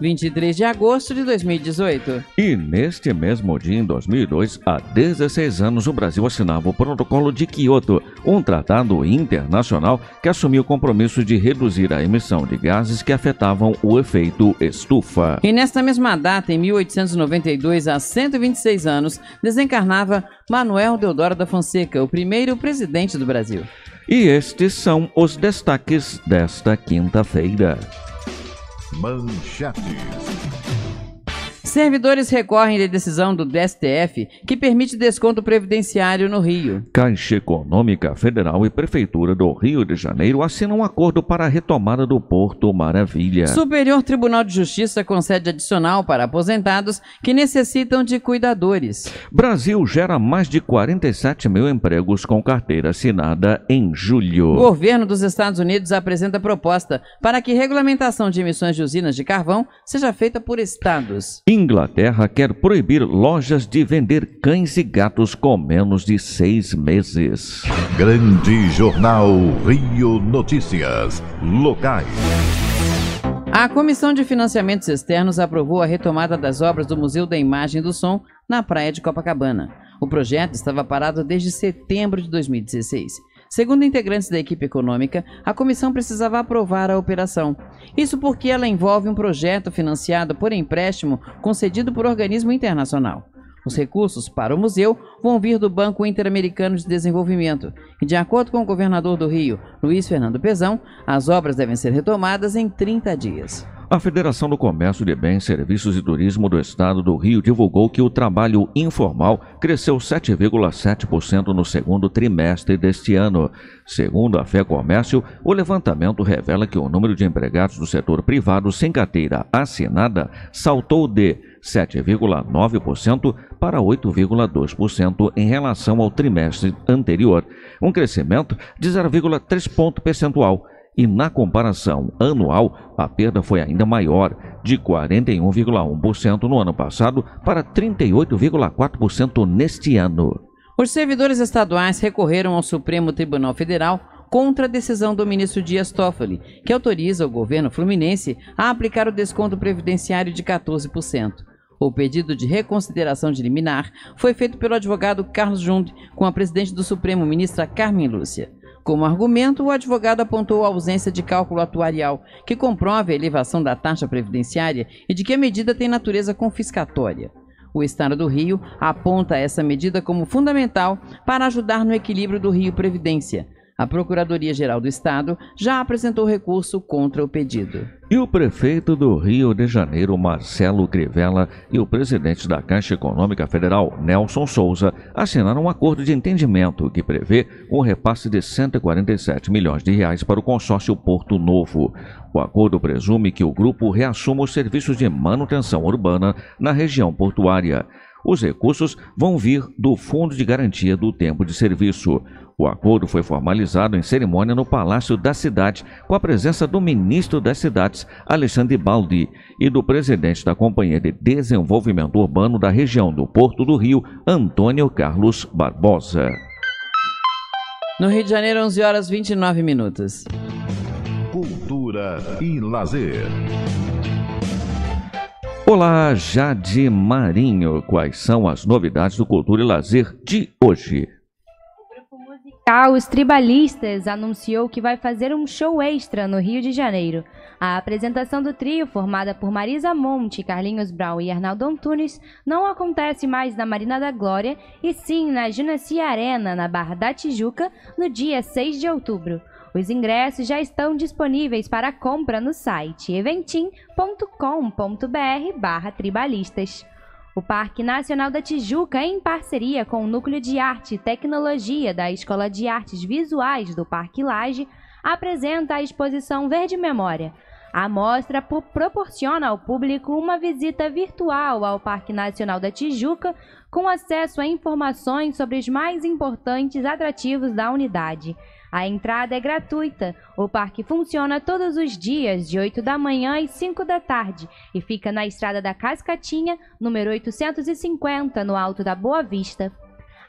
23 de agosto de 2018. E neste mesmo dia, em 2002, há 16 anos, o Brasil assinava o Protocolo de Quioto, um tratado internacional que assumiu o compromisso de reduzir a emissão de gases que afetavam o efeito estufa. E nesta mesma data, em 1892, há 126 anos, desencarnava Manuel Deodoro da Fonseca, o primeiro presidente do Brasil. E estes são os destaques desta quinta-feira. Manchetes. Servidores recorrem de decisão do STF que permite desconto previdenciário no Rio. Caixa Econômica Federal e Prefeitura do Rio de Janeiro assinam um acordo para a retomada do Porto Maravilha. Superior Tribunal de Justiça concede adicional para aposentados que necessitam de cuidadores. Brasil gera mais de 47 mil empregos com carteira assinada em julho. O governo dos Estados Unidos apresenta proposta para que regulamentação de emissões de usinas de carvão seja feita por estados. In Inglaterra quer proibir lojas de vender cães e gatos com menos de seis meses. Grande Jornal Rio Notícias. Locais. A Comissão de Financiamentos Externos aprovou a retomada das obras do Museu da Imagem e do Som na Praia de Copacabana. O projeto estava parado desde setembro de 2016. Segundo integrantes da equipe econômica, a comissão precisava aprovar a operação. Isso porque ela envolve um projeto financiado por empréstimo concedido por organismo internacional. Os recursos para o museu vão vir do Banco Interamericano de Desenvolvimento. E de acordo com o governador do Rio, Luiz Fernando Pezão, as obras devem ser retomadas em 30 dias. A Federação do Comércio de Bens, Serviços e Turismo do Estado do Rio divulgou que o trabalho informal cresceu 7,7% no segundo trimestre deste ano. Segundo a Fé Comércio, o levantamento revela que o número de empregados do setor privado sem carteira assinada saltou de 7,9% para 8,2% em relação ao trimestre anterior, um crescimento de 0,3 ponto percentual e na comparação anual, a perda foi ainda maior, de 41,1% no ano passado para 38,4% neste ano. Os servidores estaduais recorreram ao Supremo Tribunal Federal contra a decisão do ministro Dias Toffoli, que autoriza o governo fluminense a aplicar o desconto previdenciário de 14%. O pedido de reconsideração de liminar foi feito pelo advogado Carlos Jund com a presidente do Supremo, ministra Carmen Lúcia. Como argumento, o advogado apontou a ausência de cálculo atuarial, que comprove a elevação da taxa previdenciária e de que a medida tem natureza confiscatória. O Estado do Rio aponta essa medida como fundamental para ajudar no equilíbrio do Rio Previdência. A Procuradoria-Geral do Estado já apresentou recurso contra o pedido. E o prefeito do Rio de Janeiro, Marcelo Crivella, e o presidente da Caixa Econômica Federal, Nelson Souza, assinaram um acordo de entendimento que prevê um repasse de 147 milhões de reais para o consórcio Porto Novo. O acordo presume que o grupo reassuma os serviços de manutenção urbana na região portuária. Os recursos vão vir do Fundo de Garantia do Tempo de Serviço. O acordo foi formalizado em cerimônia no Palácio da Cidade, com a presença do ministro das Cidades, Alexandre Baldi, e do presidente da Companhia de Desenvolvimento Urbano da região do Porto do Rio, Antônio Carlos Barbosa. No Rio de Janeiro, 11 horas 29 minutos. Cultura e lazer. Olá, Jade Marinho. Quais são as novidades do Cultura e Lazer de hoje? O grupo musical Os Tribalistas anunciou que vai fazer um show extra no Rio de Janeiro. A apresentação do trio, formada por Marisa Monte, Carlinhos Brown e Arnaldo Antunes, não acontece mais na Marina da Glória, e sim na Ginaci Arena, na Barra da Tijuca, no dia 6 de outubro. Os ingressos já estão disponíveis para compra no site eventim.com.br/barra tribalistas. O Parque Nacional da Tijuca, em parceria com o Núcleo de Arte e Tecnologia da Escola de Artes Visuais do Parque Laje, apresenta a exposição Verde Memória. A mostra proporciona ao público uma visita virtual ao Parque Nacional da Tijuca, com acesso a informações sobre os mais importantes atrativos da unidade. A entrada é gratuita. O parque funciona todos os dias, de 8 da manhã às 5 da tarde, e fica na estrada da Cascatinha, número 850, no alto da Boa Vista.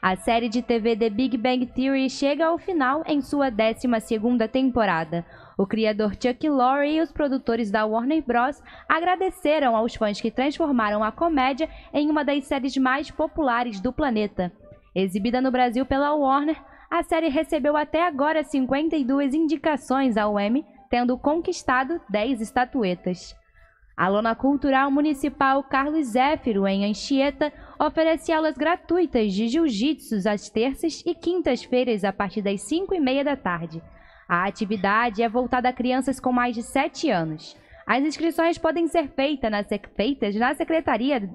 A série de TV The Big Bang Theory chega ao final em sua 12ª temporada. O criador Chuck Lorre e os produtores da Warner Bros. agradeceram aos fãs que transformaram a comédia em uma das séries mais populares do planeta. Exibida no Brasil pela Warner, a série recebeu até agora 52 indicações ao Emmy, tendo conquistado 10 estatuetas. A lona cultural municipal Carlos Zéfiro, em Anchieta, oferece aulas gratuitas de jiu-jitsu às terças e quintas-feiras a partir das 5 e meia da tarde. A atividade é voltada a crianças com mais de 7 anos. As inscrições podem ser feitas na, feitas na secretaria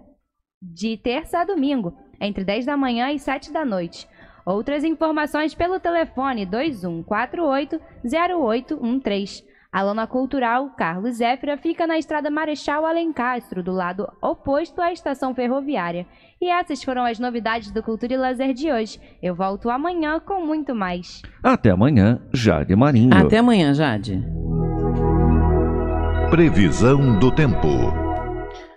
de terça a domingo, entre 10 da manhã e 7 da noite, Outras informações pelo telefone 2148 0813. A lona cultural Carlos Zéfira fica na estrada Marechal Alencastro, do lado oposto à estação ferroviária. E essas foram as novidades do Cultura e Lazer de hoje. Eu volto amanhã com muito mais. Até amanhã, Jade Marinho. Até amanhã, Jade. Previsão do tempo.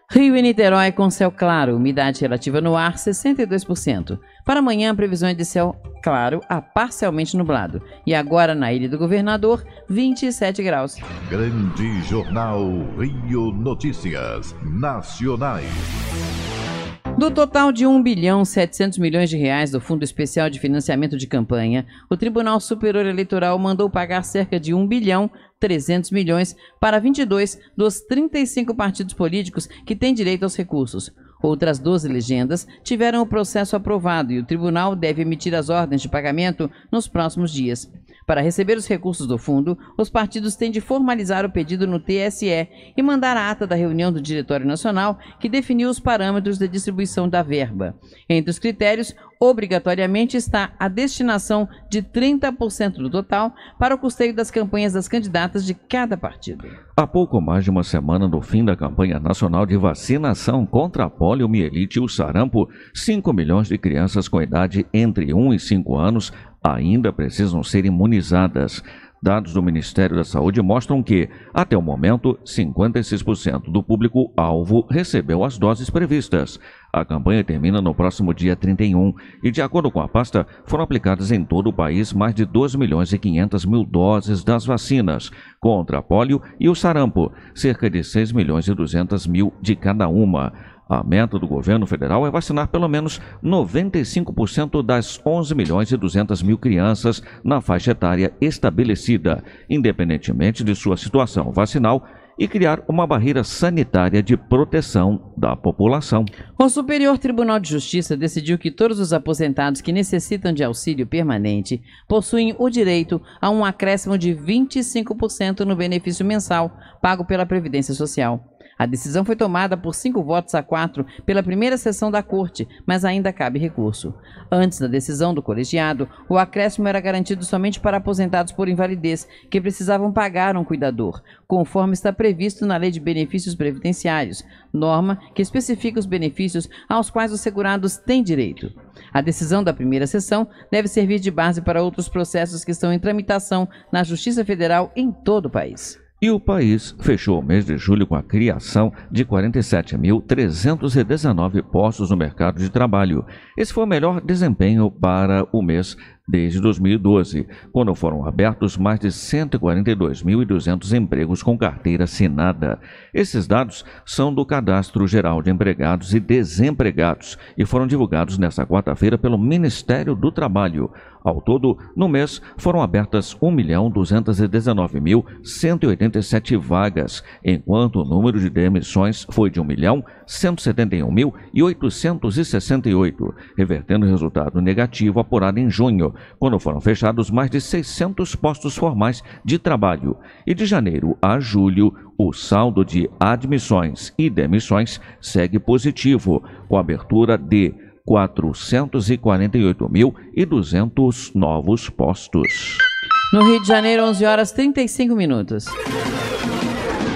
Rio e Niterói com céu claro, umidade relativa no ar 62%. Para amanhã, a previsão é de céu claro a parcialmente nublado. E agora na Ilha do Governador, 27 graus. Grande Jornal Rio Notícias Nacionais. Do total de 1 bilhão 700 milhões de reais do Fundo Especial de Financiamento de Campanha, o Tribunal Superior Eleitoral mandou pagar cerca de 1 bilhão 300 milhões para 22 dos 35 partidos políticos que têm direito aos recursos. Outras 12 legendas tiveram o processo aprovado e o tribunal deve emitir as ordens de pagamento nos próximos dias. Para receber os recursos do fundo, os partidos têm de formalizar o pedido no TSE e mandar a ata da reunião do Diretório Nacional, que definiu os parâmetros de distribuição da verba. Entre os critérios, obrigatoriamente está a destinação de 30% do total para o custeio das campanhas das candidatas de cada partido. Há pouco mais de uma semana do fim da campanha nacional de vacinação contra a poliomielite e o sarampo, 5 milhões de crianças com idade entre 1 e 5 anos ainda precisam ser imunizadas. Dados do Ministério da Saúde mostram que, até o momento, 56% do público-alvo recebeu as doses previstas. A campanha termina no próximo dia 31 e, de acordo com a pasta, foram aplicadas em todo o país mais de 2 milhões e 500 mil doses das vacinas contra a polio e o sarampo, cerca de 6 milhões e 200 mil de cada uma. A meta do governo federal é vacinar pelo menos 95% das 11 milhões e 200 mil crianças na faixa etária estabelecida, independentemente de sua situação vacinal e criar uma barreira sanitária de proteção da população. O Superior Tribunal de Justiça decidiu que todos os aposentados que necessitam de auxílio permanente possuem o direito a um acréscimo de 25% no benefício mensal pago pela Previdência Social. A decisão foi tomada por cinco votos a quatro pela primeira sessão da Corte, mas ainda cabe recurso. Antes da decisão do colegiado, o acréscimo era garantido somente para aposentados por invalidez, que precisavam pagar um cuidador, conforme está previsto na Lei de Benefícios Previdenciários, norma que especifica os benefícios aos quais os segurados têm direito. A decisão da primeira sessão deve servir de base para outros processos que estão em tramitação na Justiça Federal em todo o país. E o país fechou o mês de julho com a criação de 47.319 postos no mercado de trabalho. Esse foi o melhor desempenho para o mês desde 2012, quando foram abertos mais de 142.200 empregos com carteira assinada. Esses dados são do Cadastro Geral de Empregados e Desempregados e foram divulgados nesta quarta-feira pelo Ministério do Trabalho. Ao todo, no mês, foram abertas 1.219.187 vagas, enquanto o número de demissões foi de 1.171.868, revertendo o resultado negativo apurado em junho, quando foram fechados mais de 600 postos formais de trabalho. E de janeiro a julho, o saldo de admissões e demissões segue positivo, com abertura de 448.200 novos postos. No Rio de Janeiro, 11 horas 35 minutos.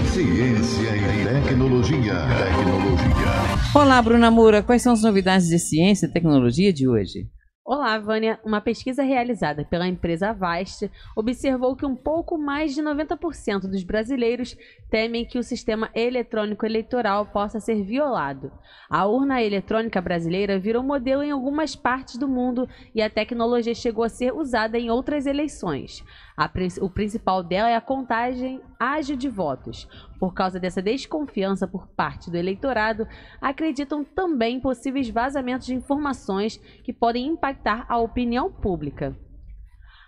Ciência e tecnologia. tecnologia. Olá, Bruna Moura. Quais são as novidades de ciência e tecnologia de hoje? Olá, Vânia. Uma pesquisa realizada pela empresa Avast observou que um pouco mais de 90% dos brasileiros temem que o sistema eletrônico eleitoral possa ser violado. A urna eletrônica brasileira virou modelo em algumas partes do mundo e a tecnologia chegou a ser usada em outras eleições. A, o principal dela é a contagem ágil de votos. Por causa dessa desconfiança por parte do eleitorado, acreditam também em possíveis vazamentos de informações que podem impactar a opinião pública.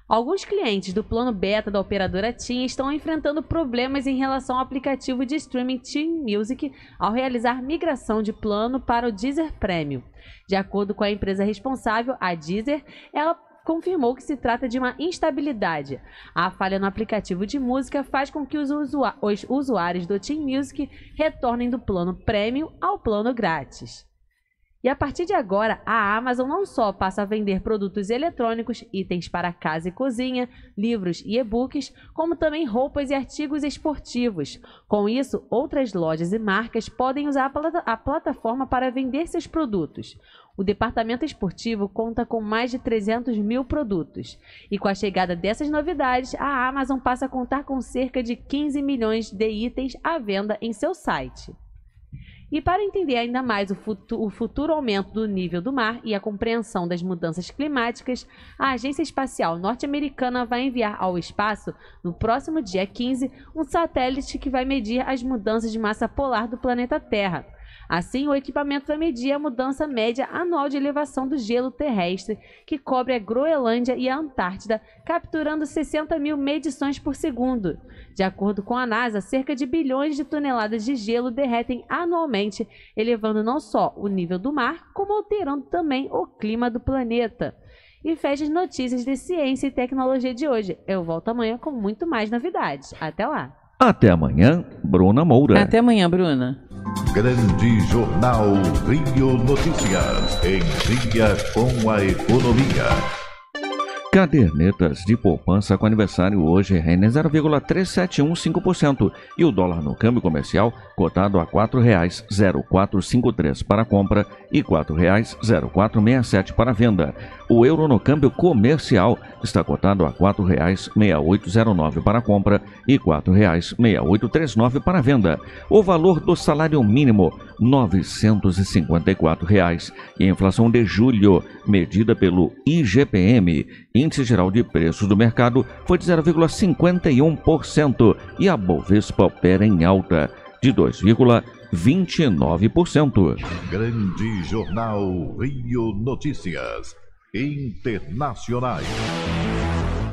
Alguns clientes do plano beta da operadora TIM estão enfrentando problemas em relação ao aplicativo de streaming TIM Music ao realizar migração de plano para o Deezer Premium. De acordo com a empresa responsável, a Deezer, ela confirmou que se trata de uma instabilidade. A falha no aplicativo de música faz com que os, os usuários do Team Music retornem do plano Premium ao plano grátis. E a partir de agora, a Amazon não só passa a vender produtos eletrônicos, itens para casa e cozinha, livros e e-books, como também roupas e artigos esportivos. Com isso, outras lojas e marcas podem usar a, a plataforma para vender seus produtos. O departamento esportivo conta com mais de 300 mil produtos. E com a chegada dessas novidades, a Amazon passa a contar com cerca de 15 milhões de itens à venda em seu site. E para entender ainda mais o, o futuro aumento do nível do mar e a compreensão das mudanças climáticas, a Agência Espacial Norte-Americana vai enviar ao espaço, no próximo dia 15, um satélite que vai medir as mudanças de massa polar do planeta Terra. Assim, o equipamento vai medir a mudança média anual de elevação do gelo terrestre, que cobre a Groenlândia e a Antártida, capturando 60 mil medições por segundo. De acordo com a NASA, cerca de bilhões de toneladas de gelo derretem anualmente, elevando não só o nível do mar, como alterando também o clima do planeta e fecha as notícias de ciência e tecnologia de hoje. Eu volto amanhã com muito mais novidades. Até lá. Até amanhã, Bruna Moura. Até amanhã, Bruna grande jornal Rio Notícias. Em dia com a economia. Cadernetas de poupança com aniversário hoje rende 0,3715% e o dólar no câmbio comercial cotado a R$ 4,0453 para compra e R$ 4,0467 para venda. O euro no câmbio comercial está cotado a R$ 4,6809 para compra e R$ 4,6839 para venda. O valor do salário mínimo R$ 954 reais. e a inflação de julho medida pelo IGPM índice geral de preços do mercado foi de 0,51% e a Bovespa opera em alta de 2,29%. Grande Jornal Rio Notícias Internacionais.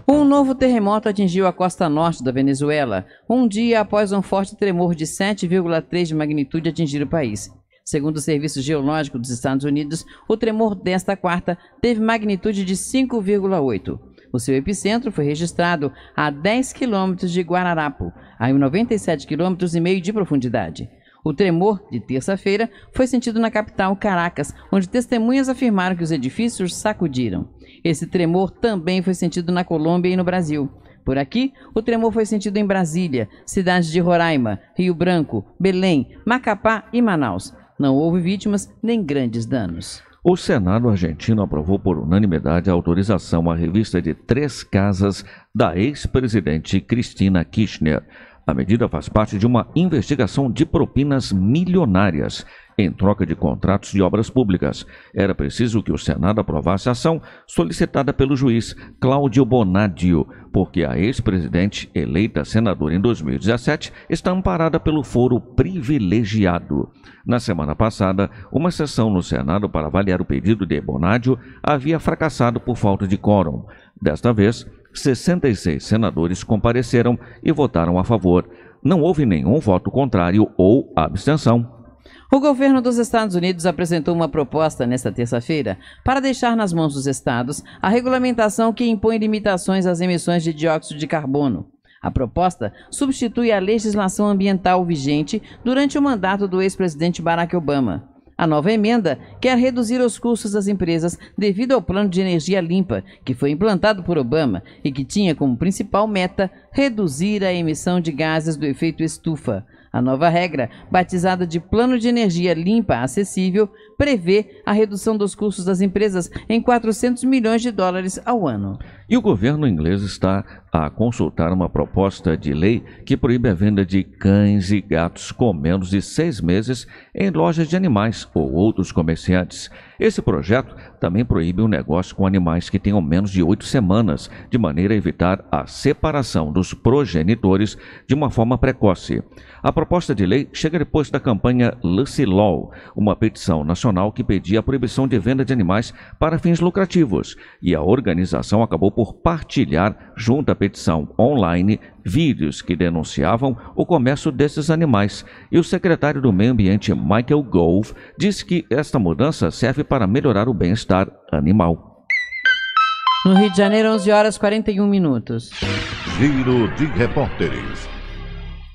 Um novo terremoto atingiu a costa norte da Venezuela, um dia após um forte tremor de 7,3 de magnitude atingir o país. Segundo o Serviço Geológico dos Estados Unidos, o tremor desta quarta teve magnitude de 5,8. O seu epicentro foi registrado a 10 quilômetros de Guararapo, a 97 quilômetros e meio de profundidade. O tremor de terça-feira foi sentido na capital Caracas, onde testemunhas afirmaram que os edifícios sacudiram. Esse tremor também foi sentido na Colômbia e no Brasil. Por aqui, o tremor foi sentido em Brasília, cidades de Roraima, Rio Branco, Belém, Macapá e Manaus. Não houve vítimas nem grandes danos. O Senado argentino aprovou por unanimidade a autorização à revista de três casas da ex-presidente Cristina Kirchner. A medida faz parte de uma investigação de propinas milionárias em troca de contratos de obras públicas. Era preciso que o Senado aprovasse a ação solicitada pelo juiz Cláudio Bonadio, porque a ex-presidente, eleita senadora em 2017, está amparada pelo foro privilegiado. Na semana passada, uma sessão no Senado para avaliar o pedido de Bonadio havia fracassado por falta de quórum. Desta vez, 66 senadores compareceram e votaram a favor. Não houve nenhum voto contrário ou abstenção. O governo dos Estados Unidos apresentou uma proposta nesta terça-feira para deixar nas mãos dos estados a regulamentação que impõe limitações às emissões de dióxido de carbono. A proposta substitui a legislação ambiental vigente durante o mandato do ex-presidente Barack Obama. A nova emenda quer reduzir os custos das empresas devido ao plano de energia limpa, que foi implantado por Obama e que tinha como principal meta reduzir a emissão de gases do efeito estufa. A nova regra, batizada de Plano de Energia Limpa Acessível, prevê a redução dos custos das empresas em 400 milhões de dólares ao ano. E o governo inglês está a consultar uma proposta de lei que proíbe a venda de cães e gatos com menos de seis meses em lojas de animais ou outros comerciantes. Esse projeto também proíbe o negócio com animais que tenham menos de oito semanas, de maneira a evitar a separação dos progenitores de uma forma precoce. A proposta de lei chega depois da campanha Lucy Law, uma petição nacional que pedia a proibição de venda de animais para fins lucrativos, e a organização acabou por partilhar, junto à petição online, vídeos que denunciavam o comércio desses animais. E o secretário do Meio Ambiente, Michael Gove, disse que esta mudança serve para melhorar o bem-estar animal. No Rio de Janeiro, 11 horas 41 minutos. Giro de repórteres.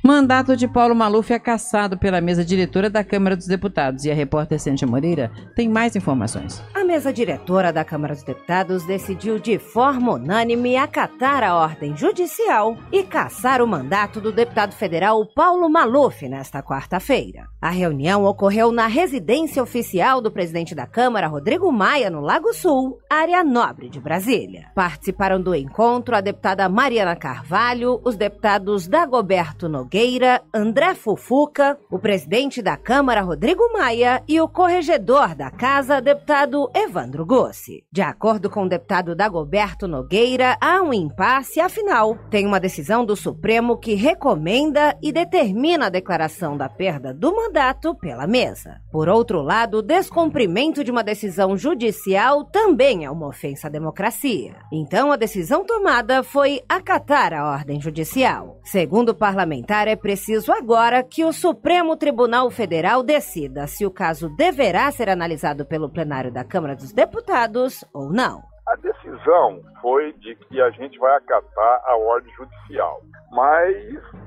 Mandato de Paulo Maluf é cassado pela mesa diretora da Câmara dos Deputados. E a repórter Cíntia Moreira tem mais informações. A mesa diretora da Câmara dos Deputados decidiu de forma unânime acatar a ordem judicial e cassar o mandato do deputado federal Paulo Maluf nesta quarta-feira. A reunião ocorreu na residência oficial do presidente da Câmara, Rodrigo Maia, no Lago Sul, área nobre de Brasília. Participaram do encontro a deputada Mariana Carvalho, os deputados Dagoberto Nogueira Nogueira, André Fufuca, o presidente da Câmara, Rodrigo Maia, e o corregedor da casa, deputado Evandro Gossi. De acordo com o deputado Dagoberto Nogueira, há um impasse, afinal, tem uma decisão do Supremo que recomenda e determina a declaração da perda do mandato pela mesa. Por outro lado, o descumprimento de uma decisão judicial também é uma ofensa à democracia. Então, a decisão tomada foi acatar a ordem judicial. Segundo o parlamentar, é preciso agora que o Supremo Tribunal Federal decida se o caso deverá ser analisado pelo plenário da Câmara dos Deputados ou não. A decisão foi de que a gente vai acatar a ordem judicial mas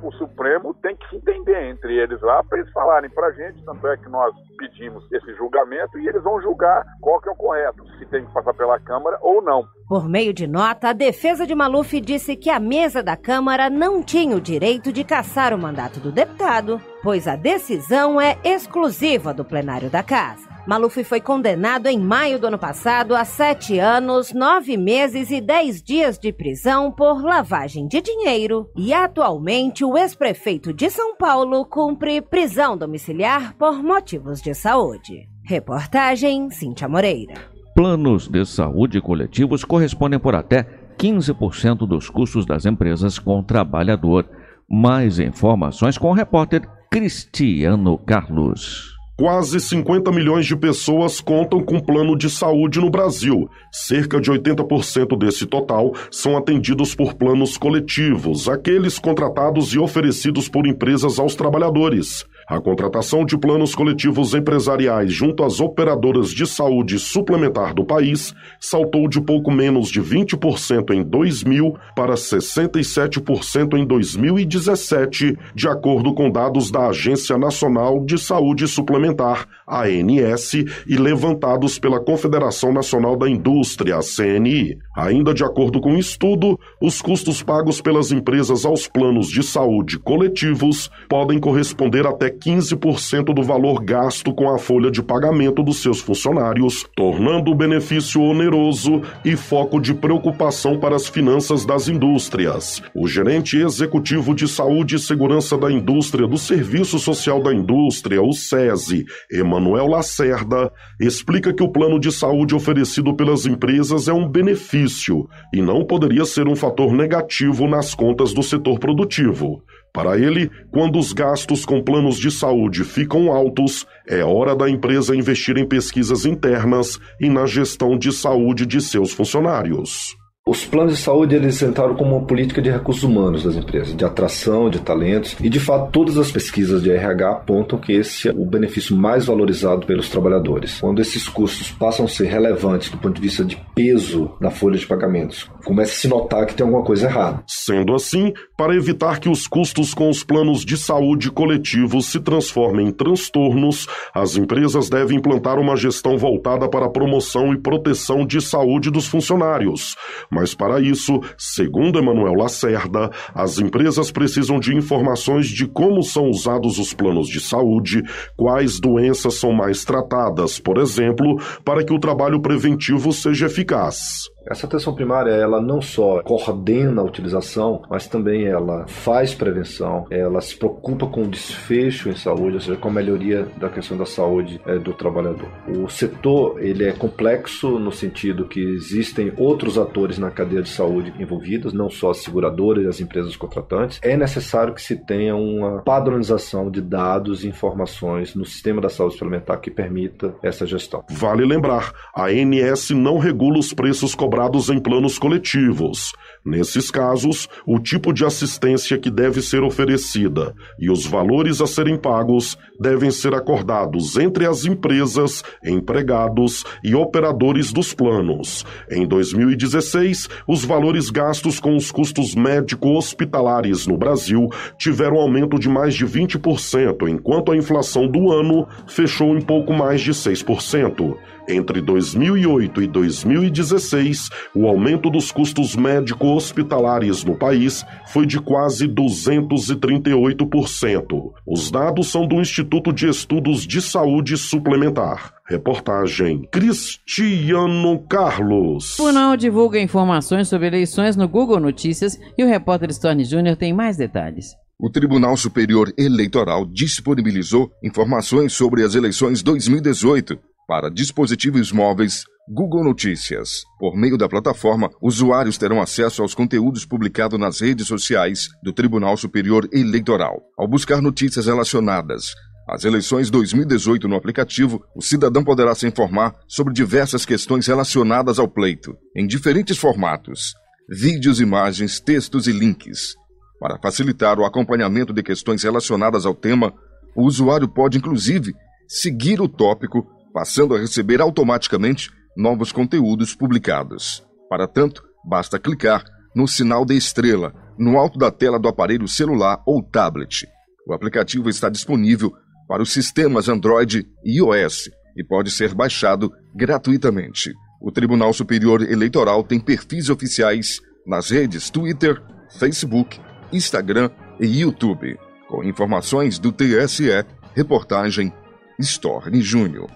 o Supremo tem que se entender entre eles lá para eles falarem para a gente, tanto é que nós pedimos esse julgamento e eles vão julgar qual que é o correto, se tem que passar pela Câmara ou não. Por meio de nota, a defesa de Maluf disse que a mesa da Câmara não tinha o direito de cassar o mandato do deputado, pois a decisão é exclusiva do plenário da casa. Maluf foi condenado em maio do ano passado a sete anos, nove meses e dez dias de prisão por lavagem de dinheiro. E atualmente o ex-prefeito de São Paulo cumpre prisão domiciliar por motivos de saúde. Reportagem Cíntia Moreira. Planos de saúde coletivos correspondem por até 15% dos custos das empresas com trabalhador. Mais informações com o repórter Cristiano Carlos. Quase 50 milhões de pessoas contam com plano de saúde no Brasil. Cerca de 80% desse total são atendidos por planos coletivos, aqueles contratados e oferecidos por empresas aos trabalhadores. A contratação de planos coletivos empresariais junto às operadoras de saúde suplementar do país saltou de pouco menos de 20% em 2000 para 67% em 2017, de acordo com dados da Agência Nacional de Saúde Suplementar, ANS, e levantados pela Confederação Nacional da Indústria, CNI. Ainda de acordo com o estudo, os custos pagos pelas empresas aos planos de saúde coletivos podem corresponder até 15% do valor gasto com a folha de pagamento dos seus funcionários, tornando o benefício oneroso e foco de preocupação para as finanças das indústrias. O gerente executivo de Saúde e Segurança da Indústria do Serviço Social da Indústria, o SESI, Emanuel Lacerda, explica que o plano de saúde oferecido pelas empresas é um benefício e não poderia ser um fator negativo nas contas do setor produtivo. Para ele, quando os gastos com planos de saúde ficam altos, é hora da empresa investir em pesquisas internas e na gestão de saúde de seus funcionários. Os planos de saúde eles entraram como uma política de recursos humanos das empresas, de atração de talentos, e de fato todas as pesquisas de RH apontam que esse é o benefício mais valorizado pelos trabalhadores. Quando esses custos passam a ser relevantes do ponto de vista de peso na folha de pagamentos, começa a se notar que tem alguma coisa errada. Sendo assim, para evitar que os custos com os planos de saúde coletivos se transformem em transtornos, as empresas devem implantar uma gestão voltada para a promoção e proteção de saúde dos funcionários mas para isso, segundo Emanuel Lacerda, as empresas precisam de informações de como são usados os planos de saúde, quais doenças são mais tratadas, por exemplo, para que o trabalho preventivo seja eficaz. Essa atenção primária, ela não só coordena a utilização, mas também ela faz prevenção, ela se preocupa com o desfecho em saúde, ou seja, com a melhoria da questão da saúde é, do trabalhador. O setor, ele é complexo no sentido que existem outros atores na cadeia de saúde envolvidos, não só as seguradoras e as empresas contratantes. É necessário que se tenha uma padronização de dados e informações no sistema da saúde suplementar que permita essa gestão. Vale lembrar, a ANS não regula os preços cobrados em planos coletivos. Nesses casos, o tipo de assistência que deve ser oferecida e os valores a serem pagos devem ser acordados entre as empresas, empregados e operadores dos planos. Em 2016, os valores gastos com os custos médico-hospitalares no Brasil tiveram aumento de mais de 20%, enquanto a inflação do ano fechou em pouco mais de 6%. Entre 2008 e 2016, o aumento dos custos médico-hospitalares no país foi de quase 238%. Os dados são do Instituto de Estudos de Saúde Suplementar. Reportagem Cristiano Carlos. O tribunal divulga informações sobre eleições no Google Notícias e o repórter Storni Júnior tem mais detalhes. O Tribunal Superior Eleitoral disponibilizou informações sobre as eleições 2018 para dispositivos móveis, Google Notícias. Por meio da plataforma, usuários terão acesso aos conteúdos publicados nas redes sociais do Tribunal Superior Eleitoral. Ao buscar notícias relacionadas às eleições 2018 no aplicativo, o cidadão poderá se informar sobre diversas questões relacionadas ao pleito, em diferentes formatos: vídeos, imagens, textos e links. Para facilitar o acompanhamento de questões relacionadas ao tema, o usuário pode, inclusive, seguir o tópico passando a receber automaticamente novos conteúdos publicados. Para tanto, basta clicar no sinal da estrela no alto da tela do aparelho celular ou tablet. O aplicativo está disponível para os sistemas Android e iOS e pode ser baixado gratuitamente. O Tribunal Superior Eleitoral tem perfis oficiais nas redes Twitter, Facebook, Instagram e YouTube. Com informações do TSE, reportagem Storni Júnior.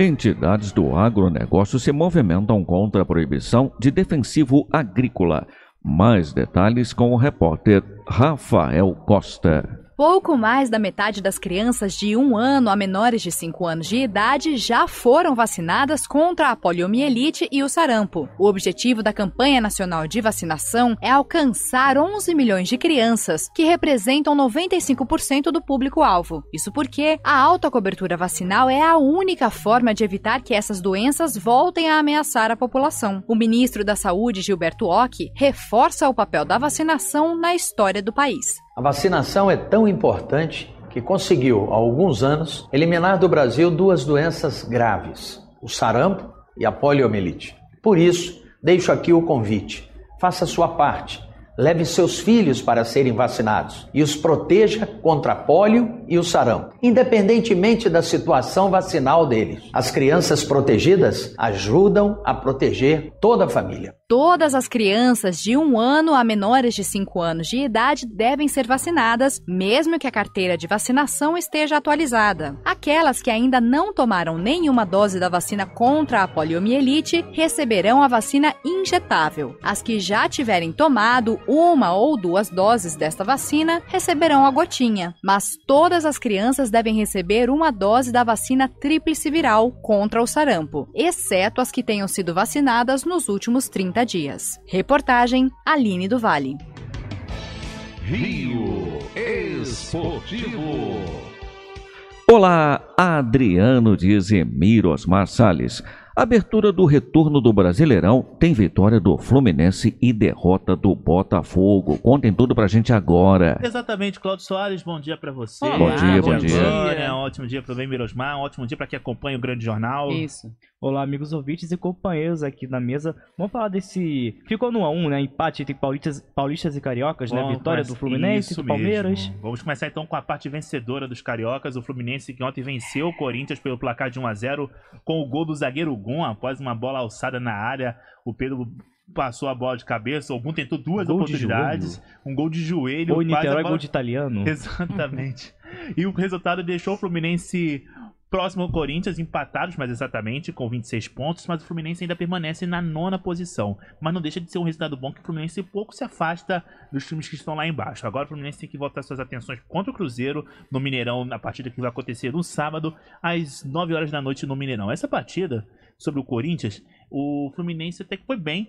Entidades do agronegócio se movimentam contra a proibição de defensivo agrícola. Mais detalhes com o repórter Rafael Costa. Pouco mais da metade das crianças de 1 ano a menores de 5 anos de idade já foram vacinadas contra a poliomielite e o sarampo. O objetivo da campanha nacional de vacinação é alcançar 11 milhões de crianças, que representam 95% do público-alvo. Isso porque a alta cobertura vacinal é a única forma de evitar que essas doenças voltem a ameaçar a população. O ministro da Saúde, Gilberto Ock, reforça o papel da vacinação na história do país. A vacinação é tão importante que conseguiu, há alguns anos, eliminar do Brasil duas doenças graves: o sarampo e a poliomielite. Por isso, deixo aqui o convite: faça sua parte leve seus filhos para serem vacinados e os proteja contra pólio e o sarampo, independentemente da situação vacinal deles. As crianças protegidas ajudam a proteger toda a família. Todas as crianças de um ano a menores de 5 anos de idade devem ser vacinadas, mesmo que a carteira de vacinação esteja atualizada. Aquelas que ainda não tomaram nenhuma dose da vacina contra a poliomielite receberão a vacina injetável. As que já tiverem tomado uma ou duas doses desta vacina receberão a gotinha, mas todas as crianças devem receber uma dose da vacina tríplice viral contra o sarampo, exceto as que tenham sido vacinadas nos últimos 30 dias. Reportagem Aline do Vale. Rio Esportivo. Olá, Adriano Dizemiro Osmar Salles. Abertura do retorno do Brasileirão tem vitória do Fluminense e derrota do Botafogo. Contem tudo pra gente agora. Exatamente, Claudio Soares, bom dia pra você. Olá, bom dia, bom, bom dia. dia. Né? Ótimo dia pro Ben Mirosmar, ótimo dia pra quem acompanha o Grande Jornal. Isso. Olá, amigos ouvintes e companheiros aqui na mesa. Vamos falar desse. Ficou no 1x1, né? Empate entre paulistas, paulistas e cariocas, Bom, né? Vitória do Fluminense e do Palmeiras. Mesmo. Vamos começar então com a parte vencedora dos cariocas. O Fluminense que ontem venceu o Corinthians pelo placar de 1x0 com o gol do zagueiro Gum após uma bola alçada na área. O Pedro passou a bola de cabeça, Gum tentou duas gol oportunidades, um gol de joelho. Ou Niterói, bola... gol de italiano. Exatamente. e o resultado deixou o Fluminense Próximo ao Corinthians, empatados mais exatamente, com 26 pontos, mas o Fluminense ainda permanece na nona posição. Mas não deixa de ser um resultado bom que o Fluminense pouco se afasta dos times que estão lá embaixo. Agora o Fluminense tem que voltar suas atenções contra o Cruzeiro no Mineirão, na partida que vai acontecer no sábado, às 9 horas da noite no Mineirão. Essa partida sobre o Corinthians o Fluminense até que foi bem.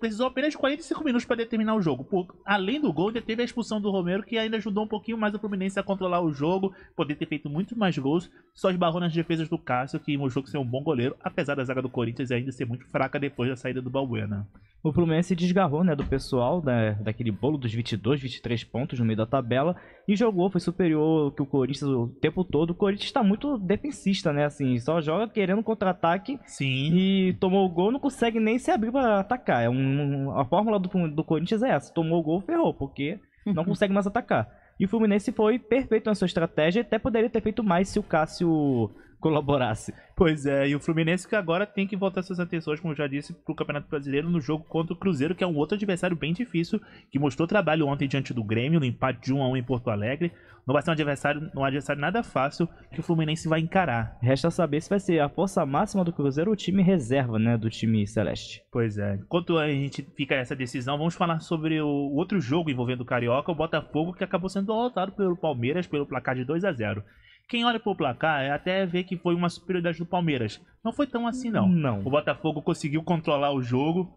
precisou apenas de 45 minutos para determinar o jogo. Por, além do gol, ainda teve a expulsão do Romero, que ainda ajudou um pouquinho mais o Fluminense a controlar o jogo, poder ter feito muito mais gols. Só esbarrou nas defesas do Cássio, que mostrou que ser um bom goleiro, apesar da zaga do Corinthians ainda ser muito fraca depois da saída do Balbuena. O Fluminense desgarrou né, do pessoal, né, daquele bolo dos 22, 23 pontos no meio da tabela e jogou, foi superior que o Corinthians o tempo todo. O Corinthians tá muito defensista, né? Assim, só joga querendo contra-ataque. Sim. E tomou o gol, não consegue nem se abrir para atacar. É um, a fórmula do, do Corinthians é essa: tomou o gol, ferrou, porque não uhum. consegue mais atacar. E o Fluminense foi perfeito na sua estratégia, até poderia ter feito mais se o Cássio colaborasse. Pois é, e o Fluminense que agora tem que voltar suas atenções, como eu já disse, para o Campeonato Brasileiro no jogo contra o Cruzeiro, que é um outro adversário bem difícil, que mostrou trabalho ontem diante do Grêmio, no empate de 1 a 1 em Porto Alegre. Não vai ser um adversário, um adversário nada fácil que o Fluminense vai encarar. Resta saber se vai ser a força máxima do Cruzeiro ou o time reserva, né, do time celeste. Pois é. Enquanto a gente fica essa decisão, vamos falar sobre o outro jogo envolvendo o Carioca, o Botafogo, que acabou sendo derrotado pelo Palmeiras pelo placar de 2 a 0 quem olha pro placar até vê que foi uma superioridade do Palmeiras. Não foi tão assim, não. Não. O Botafogo conseguiu controlar o jogo,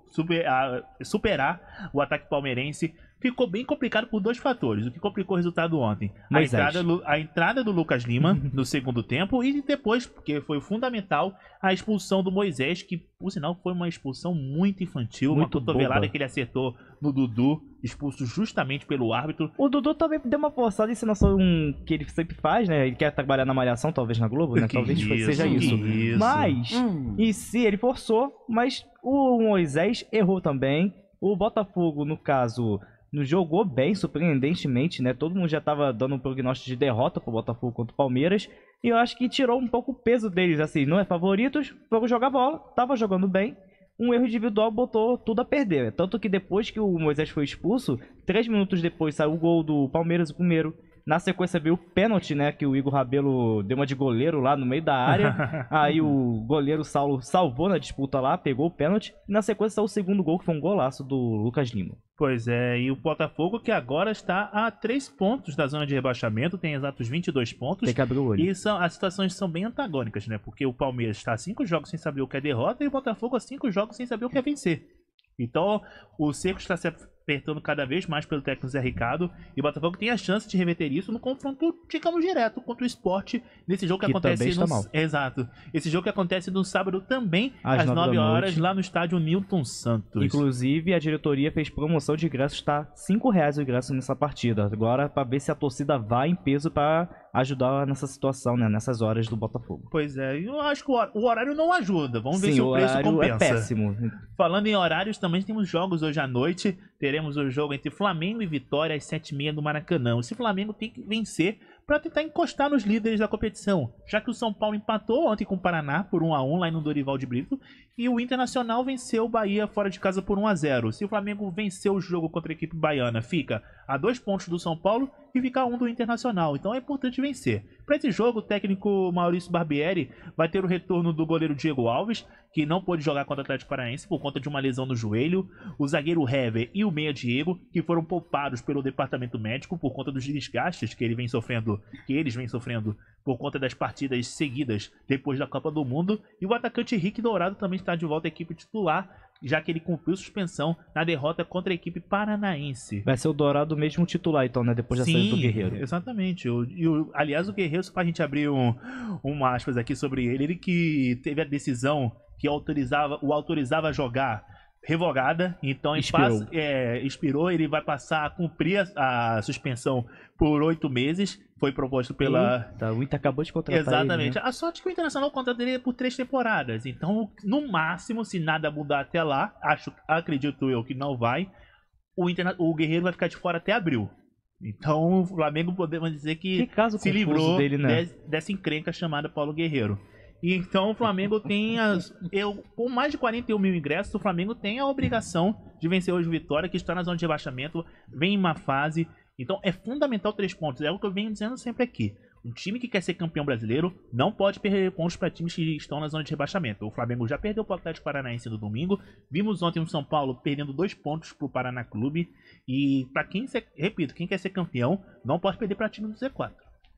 ah, superar o ataque palmeirense, ficou bem complicado por dois fatores. O que complicou o resultado ontem. A entrada, a entrada, do Lucas Lima uhum. no segundo tempo e depois, porque foi fundamental, a expulsão do Moisés, que, por sinal, foi uma expulsão muito infantil. Muito uma cotovelada boba. que ele acertou no Dudu, expulso justamente pelo árbitro. O Dudu também deu uma forçada, isso não é um que ele sempre faz, né? Ele quer trabalhar na malhação, talvez na Globo, né? Que talvez isso, seja isso. isso. Mas, hum. e se ele forçou, mas o Moisés errou também. O Botafogo, no caso, não jogou bem, surpreendentemente, né? Todo mundo já estava dando um prognóstico de derrota para o Botafogo contra o Palmeiras. E eu acho que tirou um pouco o peso deles, assim, não é favoritos, foram jogar bola, tava jogando bem. Um erro individual botou tudo a perder. Né? Tanto que depois que o Moisés foi expulso, três minutos depois saiu o gol do Palmeiras, o primeiro. Na sequência veio o pênalti, né? Que o Igor Rabelo deu uma de goleiro lá no meio da área. Aí o goleiro Saulo salvou na disputa lá, pegou o pênalti. E na sequência saiu o segundo gol, que foi um golaço do Lucas Lima. Pois é, e o Botafogo que agora está a três pontos da zona de rebaixamento, tem exatos 22 pontos. Tem que abrir o olho. E são, as situações são bem antagônicas, né? Porque o Palmeiras está a cinco jogos sem saber o que é derrota e o Botafogo a cinco jogos sem saber o que é vencer. Então, o cerco está se apertando cada vez mais pelo técnico Zé Ricardo. E o Botafogo tem a chance de reverter isso no confronto, digamos, direto contra o esporte nesse jogo que, que acontece no. Mal. Exato. Esse jogo que acontece no sábado também, às, às 9 horas, lá no estádio Newton Santos. Inclusive, a diretoria fez promoção de ingresso, está R$ reais o ingresso nessa partida. Agora, para ver se a torcida vai em peso para ajudar nessa situação, né? Nessas horas do Botafogo. Pois é, eu acho que o horário não ajuda. Vamos Sim, ver se o, o preço é compensa. É péssimo. Falando em horários, também temos jogos hoje à noite. Teremos teremos o jogo entre Flamengo e Vitória às 7h30 do Maracanã. Esse Flamengo tem que vencer para tentar encostar nos líderes da competição, já que o São Paulo empatou ontem com o Paraná por 1 a 1 lá no Dorival de Brito e o Internacional venceu o Bahia fora de casa por 1 a 0. Se o Flamengo venceu o jogo contra a equipe baiana, fica a dois pontos do São Paulo e fica a um do Internacional. Então é importante vencer. Para esse jogo, o técnico Maurício Barbieri vai ter o retorno do goleiro Diego Alves, que não pôde jogar contra o Atlético Paranaense por conta de uma lesão no joelho, o zagueiro Hever e o meia Diego, que foram poupados pelo departamento médico por conta dos desgastes que ele vem sofrendo, que eles vêm sofrendo por conta das partidas seguidas depois da Copa do Mundo, e o atacante Henrique Dourado também está Tá de volta à equipe titular já que ele cumpriu suspensão na derrota contra a equipe paranaense. Vai ser o Dourado mesmo titular, então, né? Depois da Sim, saída do Guerreiro. Exatamente. O, e o, aliás, o Guerreiro, só pra gente abrir um, um aspas aqui sobre ele, ele que teve a decisão que autorizava, o autorizava a jogar revogada, então inspirou. Passa, é, inspirou, ele vai passar a cumprir a, a suspensão por oito meses, foi proposto pela... Eita, o Inter acabou de contratar Exatamente, ele, né? a sorte é que o Internacional contrataria por três temporadas, então no máximo, se nada mudar até lá, acho, acredito eu que não vai, o, Inter, o Guerreiro vai ficar de fora até abril. Então o Flamengo podemos dizer que, que se livrou dele, né? dessa encrenca chamada Paulo Guerreiro. E então o Flamengo tem as. Eu, com mais de 41 mil ingressos, o Flamengo tem a obrigação de vencer hoje o Vitória, que está na zona de rebaixamento, vem em uma fase. Então é fundamental três pontos. É o que eu venho dizendo sempre aqui. Um time que quer ser campeão brasileiro não pode perder pontos para times que estão na zona de rebaixamento. O Flamengo já perdeu para o Atlético Paranaense no domingo. Vimos ontem o São Paulo perdendo dois pontos para o Paraná Clube. E para quem, repito, quem quer ser campeão não pode perder para time do Z4.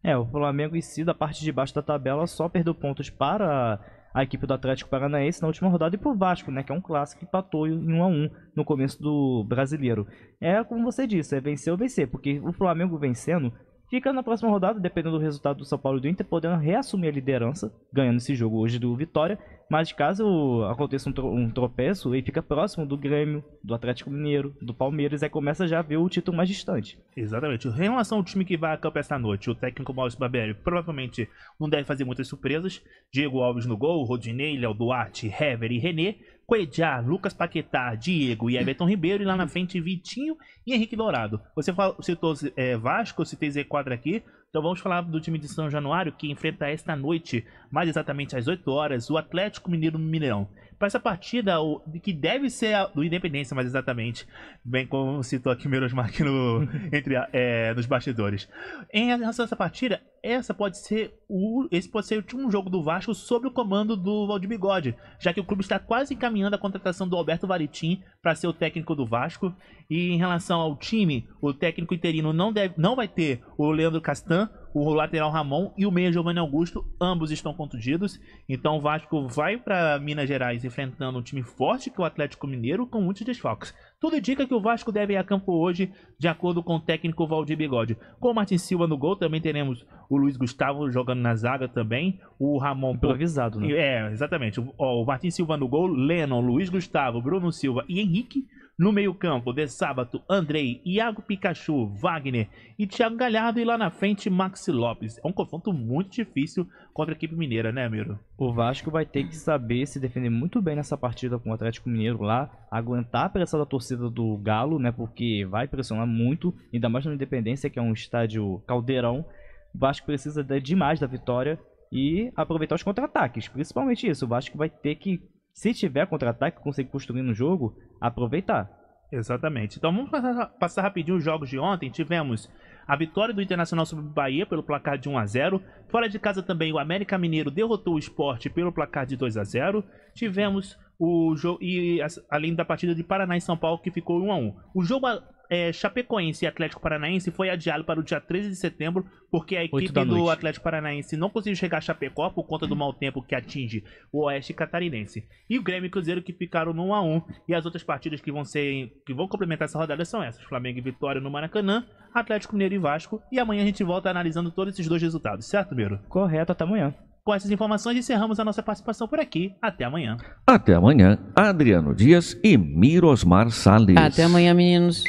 É, o Flamengo em si, da parte de baixo da tabela, só perdeu pontos para a equipe do Atlético Paranaense na última rodada e para o Vasco, né, que é um clássico que empatou em 1 a 1 no começo do Brasileiro. É como você disse, é vencer ou vencer, porque o Flamengo vencendo fica na próxima rodada, dependendo do resultado do São Paulo e do Inter, podendo reassumir a liderança, ganhando esse jogo hoje do Vitória. Mas caso aconteça um, tro um tropeço, ele fica próximo do Grêmio, do Atlético Mineiro, do Palmeiras, aí começa já a ver o título mais distante. Exatamente. Em relação ao time que vai a campo esta noite, o técnico Maurício Barbieri provavelmente não deve fazer muitas surpresas. Diego Alves no gol, Rodinei, Léo Duarte, Hever e René. Cuejá, Lucas Paquetá, Diego e Everton Ribeiro, e lá na frente Vitinho e Henrique Dourado. Você falou, citou é, Vasco, eu citei Z4 aqui, então vamos falar do time de São Januário que enfrenta esta noite, mais exatamente às 8 horas, o Atlético Mineiro no Mineirão. Para essa partida, o, que deve ser a, do Independência, mais exatamente, bem como citou aqui o no, entre, é, nos bastidores. Em relação a essa partida, essa pode ser o, esse pode ser o último jogo do Vasco sob o comando do Valdir Bigode, já que o clube está quase encaminhando a contratação do Alberto Varitim para ser o técnico do Vasco. E em relação ao time, o técnico interino não, deve, não vai ter o Leandro Castan, o lateral Ramon e o meia Giovanni Augusto, ambos estão contundidos. Então o Vasco vai para Minas Gerais enfrentando um time forte que é o Atlético Mineiro com muitos desfalques. Tudo indica que o Vasco deve ir a campo hoje, de acordo com o técnico Valdir Bigode. Com o Martin Silva no gol, também teremos o Luiz Gustavo jogando na zaga também. O Ramon. Improvisado, né? É, exatamente. O, ó, o Martin Silva no gol, Lennon, Luiz Gustavo, Bruno Silva e Henrique. No meio-campo, de sábado, Andrei, Iago Pikachu, Wagner e Thiago Galhardo. E lá na frente, Maxi Lopes. É um confronto muito difícil contra a equipe mineira, né, Miro? O Vasco vai ter que saber se defender muito bem nessa partida com o Atlético Mineiro lá, aguentar a pressão da torcida do Galo, né? Porque vai pressionar muito, ainda mais na Independência, que é um estádio caldeirão. O Vasco precisa demais da vitória e aproveitar os contra-ataques. Principalmente isso, o Vasco vai ter que se tiver contra-ataque, conseguir construir no jogo, aproveitar. Exatamente. Então vamos passar, passar rapidinho os jogos de ontem. Tivemos a vitória do Internacional sobre o Bahia pelo placar de 1 a 0. Fora de casa também o América Mineiro derrotou o Esporte pelo placar de 2 a 0. Tivemos o jogo e além da partida de Paraná e São Paulo que ficou 1 a 1. O jogo é, Chapecoense e Atlético Paranaense foi adiado para o dia 13 de setembro, porque a equipe do Atlético Paranaense não conseguiu chegar a Chapecó por conta do mau tempo que atinge o Oeste Catarinense. E o Grêmio e Cruzeiro que ficaram no 1x1. E as outras partidas que vão ser. que vão complementar essa rodada são essas: Flamengo e Vitória no Maracanã, Atlético Mineiro e Vasco. E amanhã a gente volta analisando todos esses dois resultados, certo, Miro? Correto, até amanhã. Com essas informações, encerramos a nossa participação por aqui. Até amanhã. Até amanhã, Adriano Dias e Miro Osmar Salles. Até amanhã, meninos.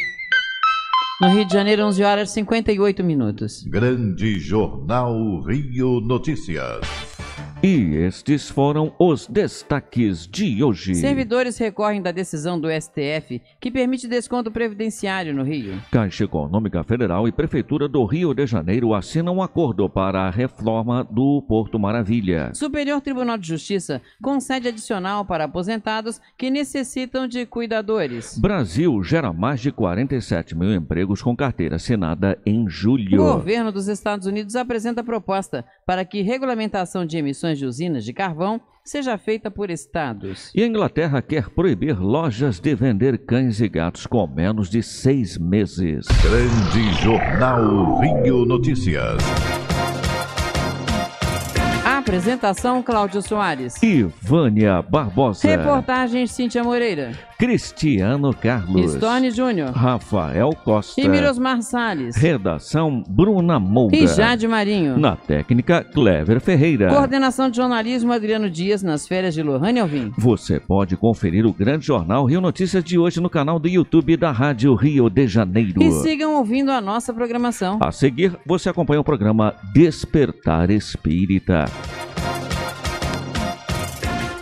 No Rio de Janeiro, 11 horas e 58 minutos. Grande Jornal Rio Notícias. E estes foram os destaques de hoje. Servidores recorrem da decisão do STF que permite desconto previdenciário no Rio. Caixa Econômica Federal e Prefeitura do Rio de Janeiro assinam um acordo para a reforma do Porto Maravilha. Superior Tribunal de Justiça concede adicional para aposentados que necessitam de cuidadores. Brasil gera mais de 47 mil empregos com carteira assinada em julho. O governo dos Estados Unidos apresenta proposta para que regulamentação de emissões instalações de usinas de carvão seja feita por estados. E a Inglaterra quer proibir lojas de vender cães e gatos com menos de seis meses. Grande Jornal Rio Notícias. Apresentação: Cláudio Soares. Ivânia Barbosa. Reportagem: Cíntia Moreira. Cristiano Carlos. Stone Júnior. Rafael Costa. E Mirosmar Salles. Redação: Bruna Moura. E Jade Marinho. Na técnica: Clever Ferreira. Coordenação de jornalismo: Adriano Dias, nas férias de Lohane Alvim. Você pode conferir o grande jornal Rio Notícias de hoje no canal do YouTube da Rádio Rio de Janeiro. E sigam ouvindo a nossa programação. A seguir, você acompanha o programa Despertar Espírita